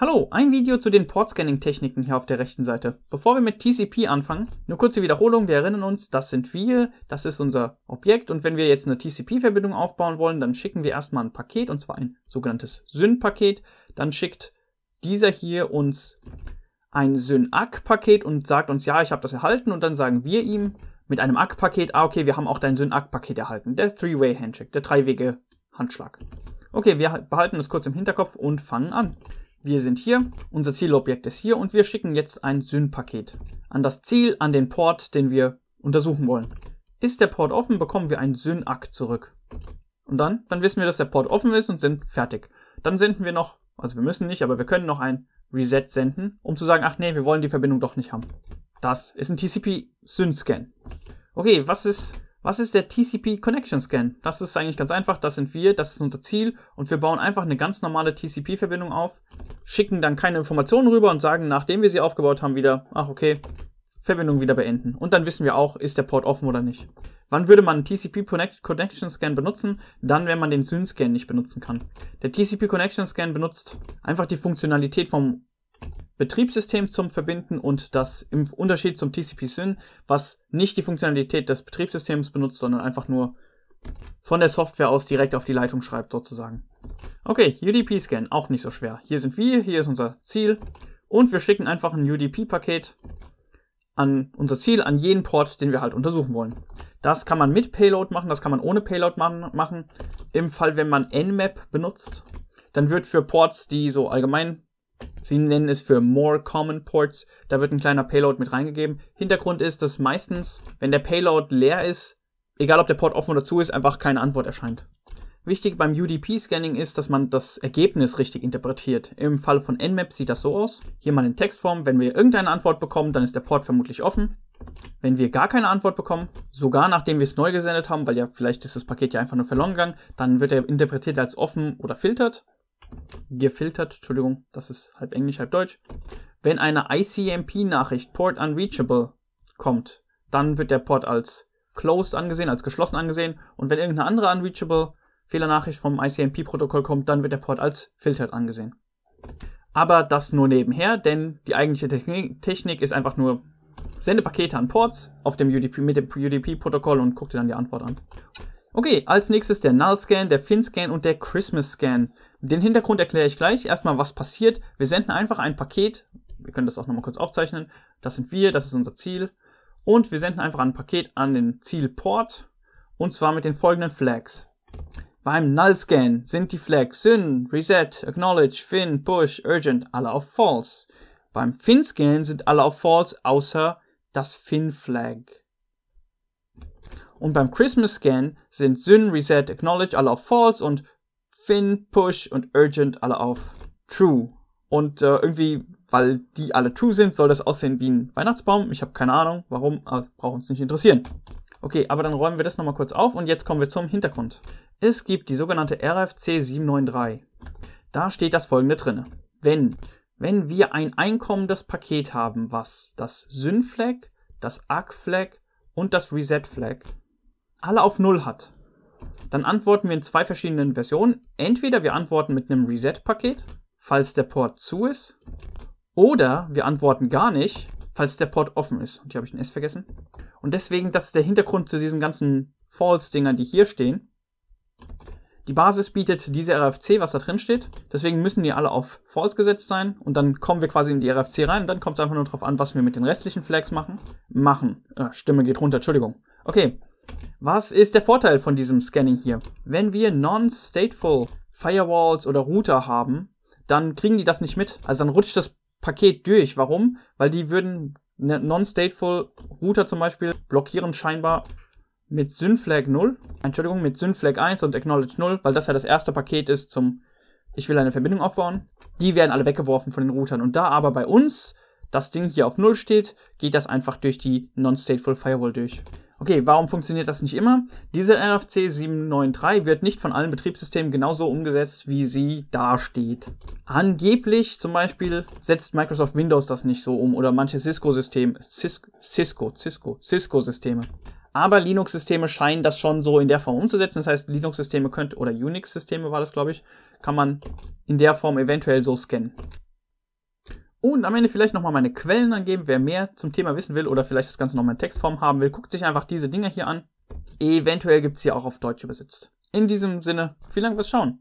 Hallo, ein Video zu den Port-Scanning-Techniken hier auf der rechten Seite. Bevor wir mit TCP anfangen, nur kurze Wiederholung, wir erinnern uns, das sind wir, das ist unser Objekt und wenn wir jetzt eine TCP-Verbindung aufbauen wollen, dann schicken wir erstmal ein Paket und zwar ein sogenanntes SYN-Paket. Dann schickt dieser hier uns ein SYN-ACK-Paket und sagt uns, ja, ich habe das erhalten und dann sagen wir ihm mit einem ACK-Paket, ah, okay, wir haben auch dein SYN-ACK-Paket erhalten, der Three-Way-Handshake, der dreiwege handschlag Okay, wir behalten das kurz im Hinterkopf und fangen an. Wir sind hier, unser Zielobjekt ist hier und wir schicken jetzt ein Syn-Paket an das Ziel, an den Port, den wir untersuchen wollen. Ist der Port offen, bekommen wir einen Syn-Akt zurück. Und dann, dann wissen wir, dass der Port offen ist und sind fertig. Dann senden wir noch, also wir müssen nicht, aber wir können noch ein Reset senden, um zu sagen, ach nee, wir wollen die Verbindung doch nicht haben. Das ist ein TCP-Syn-Scan. Okay, was ist, was ist der TCP-Connection-Scan? Das ist eigentlich ganz einfach, das sind wir, das ist unser Ziel und wir bauen einfach eine ganz normale TCP-Verbindung auf, schicken dann keine Informationen rüber und sagen, nachdem wir sie aufgebaut haben, wieder, ach okay, Verbindung wieder beenden. Und dann wissen wir auch, ist der Port offen oder nicht. Wann würde man TCP Connection Scan benutzen? Dann, wenn man den Syn-Scan nicht benutzen kann. Der TCP Connection Scan benutzt einfach die Funktionalität vom Betriebssystem zum Verbinden und das im Unterschied zum TCP Syn, was nicht die Funktionalität des Betriebssystems benutzt, sondern einfach nur von der Software aus direkt auf die Leitung schreibt sozusagen. Okay, UDP-Scan, auch nicht so schwer. Hier sind wir, hier ist unser Ziel und wir schicken einfach ein UDP-Paket an unser Ziel, an jeden Port, den wir halt untersuchen wollen. Das kann man mit Payload machen, das kann man ohne Payload machen. Im Fall, wenn man Nmap benutzt, dann wird für Ports, die so allgemein, sie nennen es für More Common Ports, da wird ein kleiner Payload mit reingegeben. Hintergrund ist, dass meistens, wenn der Payload leer ist, egal ob der Port offen oder zu ist, einfach keine Antwort erscheint. Wichtig beim UDP-Scanning ist, dass man das Ergebnis richtig interpretiert. Im Fall von Nmap sieht das so aus. Hier mal in Textform, wenn wir irgendeine Antwort bekommen, dann ist der Port vermutlich offen. Wenn wir gar keine Antwort bekommen, sogar nachdem wir es neu gesendet haben, weil ja vielleicht ist das Paket ja einfach nur verloren gegangen, dann wird er interpretiert als offen oder filtert. Gefiltert, Entschuldigung, das ist halb Englisch, halb Deutsch. Wenn eine ICMP-Nachricht Port Unreachable kommt, dann wird der Port als closed angesehen, als geschlossen angesehen. Und wenn irgendeine andere unreachable Fehlernachricht vom ICMP-Protokoll kommt, dann wird der Port als filtered angesehen. Aber das nur nebenher, denn die eigentliche Technik, Technik ist einfach nur sende Pakete an Ports auf dem UDP, mit dem UDP-Protokoll und guck dir dann die Antwort an. Okay, als nächstes der Null-Scan, der Fin-Scan und der Christmas-Scan. Den Hintergrund erkläre ich gleich. Erstmal, was passiert. Wir senden einfach ein Paket. Wir können das auch nochmal kurz aufzeichnen. Das sind wir, das ist unser Ziel. Und wir senden einfach ein Paket an den Zielport und zwar mit den folgenden Flags. Beim Null-Scan sind die Flags Syn, Reset, Acknowledge, Fin, Push, Urgent alle auf False. Beim Fin-Scan sind alle auf False, außer das Fin-Flag. Und beim Christmas-Scan sind Syn, Reset, Acknowledge alle auf False und Fin, Push und Urgent alle auf True. Und äh, irgendwie weil die alle true sind, soll das aussehen wie ein Weihnachtsbaum. Ich habe keine Ahnung, warum, aber braucht uns nicht interessieren. Okay, aber dann räumen wir das nochmal kurz auf und jetzt kommen wir zum Hintergrund. Es gibt die sogenannte RFC 793. Da steht das folgende drin. Wenn, wenn wir ein einkommendes Paket haben, was das Syn-Flag, das ACK-Flag und das Reset-Flag alle auf Null hat, dann antworten wir in zwei verschiedenen Versionen. Entweder wir antworten mit einem Reset-Paket, falls der Port zu ist, oder wir antworten gar nicht, falls der Port offen ist. Und hier habe ich ein S vergessen. Und deswegen, das ist der Hintergrund zu diesen ganzen False-Dingern, die hier stehen. Die Basis bietet diese RFC, was da drin steht. Deswegen müssen die alle auf False gesetzt sein. Und dann kommen wir quasi in die RFC rein. Und dann kommt es einfach nur darauf an, was wir mit den restlichen Flags machen. Machen. Äh, Stimme geht runter, Entschuldigung. Okay. Was ist der Vorteil von diesem Scanning hier? Wenn wir non-stateful Firewalls oder Router haben, dann kriegen die das nicht mit. Also dann rutscht das Paket durch. Warum? Weil die würden non-stateful Router zum Beispiel blockieren scheinbar mit Synflag 0, Entschuldigung, mit Synflag 1 und Acknowledge 0, weil das ja das erste Paket ist zum ich will eine Verbindung aufbauen. Die werden alle weggeworfen von den Routern. Und da aber bei uns das Ding hier auf 0 steht, geht das einfach durch die Non-Stateful Firewall durch. Okay, warum funktioniert das nicht immer? Diese RFC 793 wird nicht von allen Betriebssystemen genauso umgesetzt, wie sie dasteht. Angeblich zum Beispiel setzt Microsoft Windows das nicht so um oder manche Cisco-Systeme, Cisco, Cisco, Cisco, Cisco-Systeme. Aber Linux-Systeme scheinen das schon so in der Form umzusetzen. Das heißt, Linux-Systeme könnte, oder Unix-Systeme war das, glaube ich, kann man in der Form eventuell so scannen. Und am Ende vielleicht nochmal meine Quellen angeben. Wer mehr zum Thema wissen will oder vielleicht das Ganze nochmal in Textform haben will, guckt sich einfach diese Dinger hier an. Eventuell gibt's hier auch auf Deutsch übersetzt. In diesem Sinne, vielen Dank fürs Schauen.